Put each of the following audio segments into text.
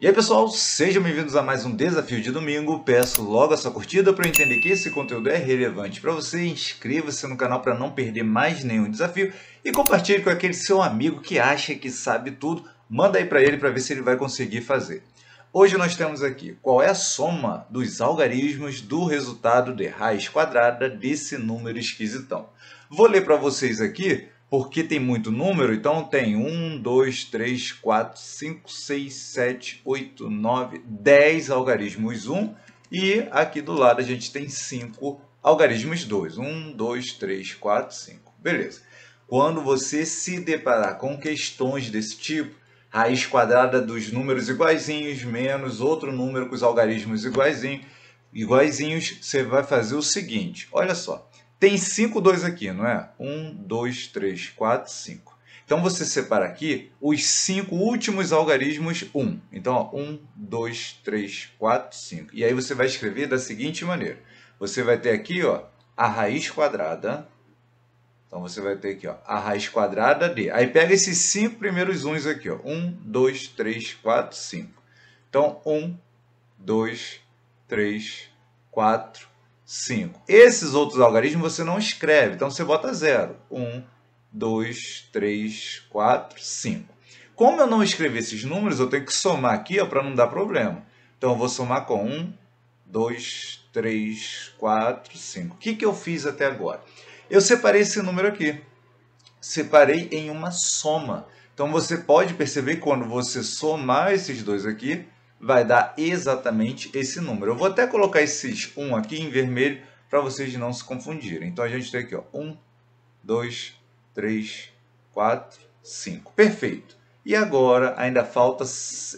E aí pessoal, sejam bem-vindos a mais um Desafio de Domingo. Peço logo a sua curtida para entender que esse conteúdo é relevante para você. Inscreva-se no canal para não perder mais nenhum desafio e compartilhe com aquele seu amigo que acha que sabe tudo. Manda aí para ele para ver se ele vai conseguir fazer. Hoje nós temos aqui qual é a soma dos algarismos do resultado de raiz quadrada desse número esquisitão. Vou ler para vocês aqui porque tem muito número, então tem 1, 2, 3, 4, 5, 6, 7, 8, 9, 10 algarismos 1 e aqui do lado a gente tem 5 algarismos 2. 1, 2, 3, 4, 5. Beleza. Quando você se deparar com questões desse tipo, raiz quadrada dos números iguaizinhos menos outro número com os algarismos iguaizinhos, iguaizinhos, você vai fazer o seguinte, olha só. Tem 5, 2 aqui, não é? 1, 2, 3, 4, 5. Então você separa aqui os 5 últimos algarismos 1. Um. Então, 1, 2, 3, 4, 5. E aí você vai escrever da seguinte maneira. Você vai ter aqui ó, a raiz quadrada. Então você vai ter aqui ó, a raiz quadrada de. Aí pega esses 5 primeiros uns aqui. 1, 2, 3, 4, 5. Então, 1, 2, 3, 4, 5. Esses outros algarismos você não escreve, então você bota 0. 1, 2, 3, 4, 5. Como eu não escrevi esses números, eu tenho que somar aqui para não dar problema. Então eu vou somar com 1, 2, 3, 4, 5. O que, que eu fiz até agora? Eu separei esse número aqui. Separei em uma soma. Então você pode perceber que quando você somar esses dois aqui, vai dar exatamente esse número. Eu vou até colocar esses 1 aqui em vermelho para vocês não se confundirem. Então a gente tem aqui ó, 1, 2, 3, 4, 5. Perfeito. E agora ainda falta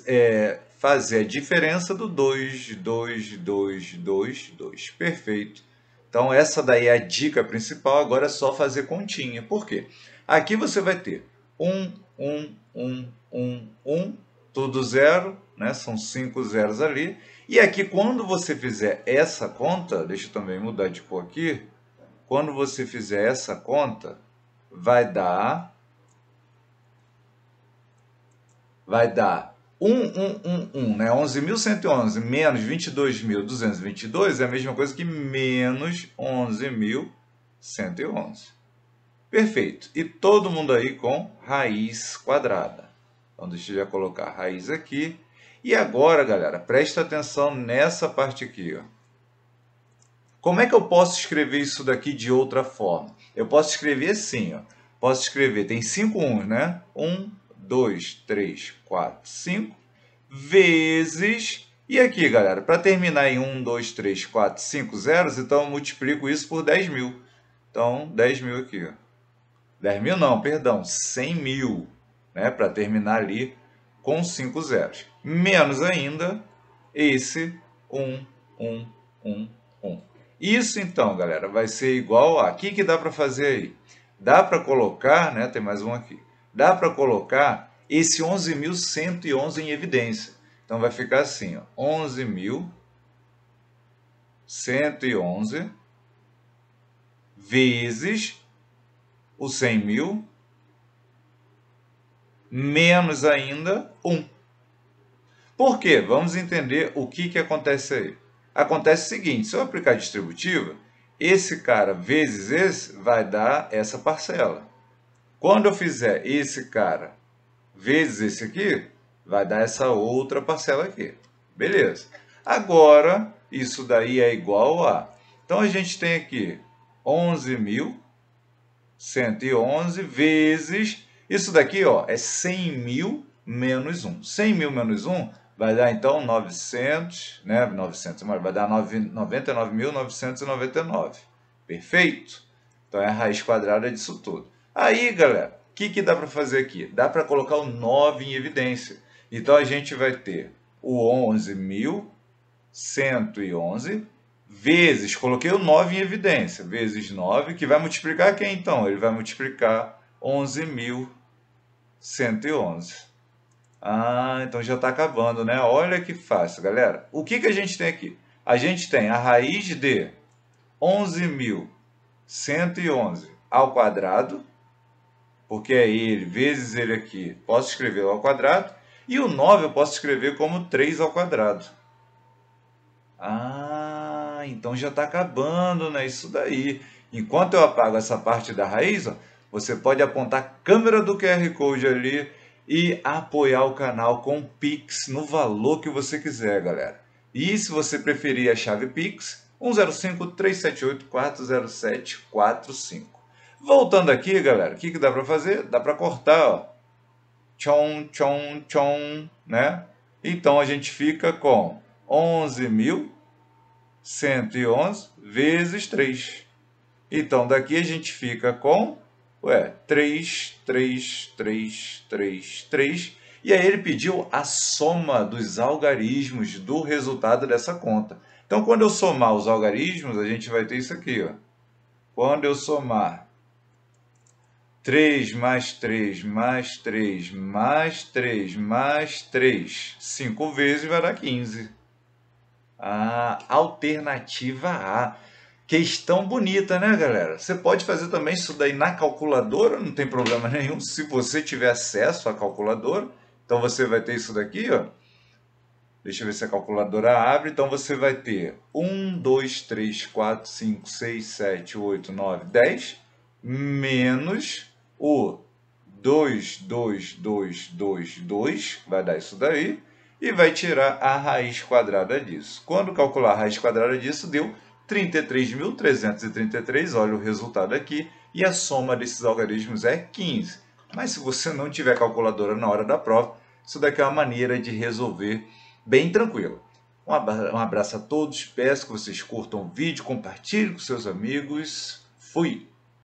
é, fazer a diferença do 2, 2, 2, 2, 2. Perfeito. Então essa daí é a dica principal, agora é só fazer continha. Por quê? Aqui você vai ter 1, 1, 1, 1, 1, tudo zero, né? São cinco zeros ali. E aqui, quando você fizer essa conta, deixa eu também mudar de cor aqui. Quando você fizer essa conta, vai dar... Vai dar 1111, né? 11.111 menos 22.222 é a mesma coisa que menos 11.111. Perfeito. E todo mundo aí com raiz quadrada. Então, deixa eu já colocar raiz aqui. E agora, galera, presta atenção nessa parte aqui. Ó. Como é que eu posso escrever isso daqui de outra forma? Eu posso escrever assim, ó. Posso escrever, tem cinco uns, né? Um, dois, três, quatro, cinco vezes. E aqui, galera, para terminar em 1, 2, 3, 4, 5 zeros, então eu multiplico isso por 10 mil. Então, 10 mil aqui. Ó. 10 mil não, perdão, 100 mil, né? Para terminar ali com cinco zeros. Menos ainda esse 1, 1, 1, 1. Isso então, galera, vai ser igual a... O que, que dá para fazer aí? Dá para colocar, né? Tem mais um aqui. Dá para colocar esse 11.111 em evidência. Então vai ficar assim, 11.111 vezes o 100.000 menos ainda 1. Por quê? Vamos entender o que, que acontece aí. Acontece o seguinte, se eu aplicar distributiva, esse cara vezes esse vai dar essa parcela. Quando eu fizer esse cara vezes esse aqui, vai dar essa outra parcela aqui. Beleza. Agora, isso daí é igual a... Então, a gente tem aqui 11.111 vezes isso daqui ó, é 100 mil menos 1. 100 mil menos 1 vai dar então 900, né? 900, é vai dar 99.999. Perfeito? Então é a raiz quadrada disso tudo. Aí, galera, o que, que dá para fazer aqui? Dá para colocar o 9 em evidência. Então a gente vai ter o 11.111 vezes, coloquei o 9 em evidência, vezes 9, que vai multiplicar quem então? Ele vai multiplicar 11.000 111. Ah, então já está acabando, né? Olha que fácil, galera. O que, que a gente tem aqui? A gente tem a raiz de 11.111 ao quadrado, porque é ele, vezes ele aqui, posso escrever ao quadrado, e o 9 eu posso escrever como 3 ao quadrado. Ah, então já está acabando, né? Isso daí. Enquanto eu apago essa parte da raiz, ó, você pode apontar a câmera do QR Code ali e apoiar o canal com Pix no valor que você quiser, galera. E se você preferir a chave Pix, 105 378 45. Voltando aqui, galera, o que, que dá para fazer? Dá para cortar, ó. Tchom, tchom, tchom, né? Então a gente fica com 11.111 vezes 3. Então daqui a gente fica com Ué, 3, 3, 3, 3, 3. E aí ele pediu a soma dos algarismos do resultado dessa conta. Então, quando eu somar os algarismos, a gente vai ter isso aqui. Ó. Quando eu somar 3 mais 3 mais 3 mais 3 mais 3, 5 vezes vai dar 15. A ah, alternativa A. Questão bonita, né, galera? Você pode fazer também isso daí na calculadora, não tem problema nenhum, se você tiver acesso à calculadora. Então você vai ter isso daqui, ó. Deixa eu ver se a calculadora abre. Então você vai ter 1, 2, 3, 4, 5, 6, 7, 8, 9, 10 menos o 2, 2, 2, 2, 2, vai dar isso daí, e vai tirar a raiz quadrada disso. Quando calcular a raiz quadrada disso, deu 33.333, olha o resultado aqui, e a soma desses algarismos é 15. Mas se você não tiver calculadora na hora da prova, isso daqui é uma maneira de resolver bem tranquilo. Um abraço a todos, peço que vocês curtam o vídeo, compartilhem com seus amigos. Fui!